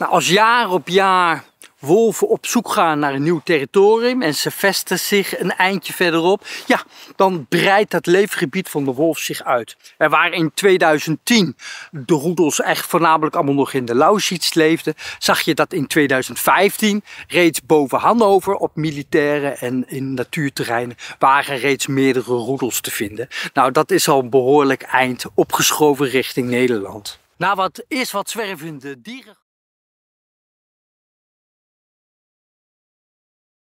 Nou, als jaar op jaar wolven op zoek gaan naar een nieuw territorium en ze vesten zich een eindje verderop, ja, dan breidt dat leefgebied van de wolf zich uit. En waar in 2010 de roedels echt voornamelijk allemaal nog in de Lausitz leefden, zag je dat in 2015 reeds boven Hannover op militaire en in natuurterreinen waren reeds meerdere roedels te vinden. Nou, dat is al een behoorlijk eind opgeschoven richting Nederland. Na nou, wat is wat zwervende dieren.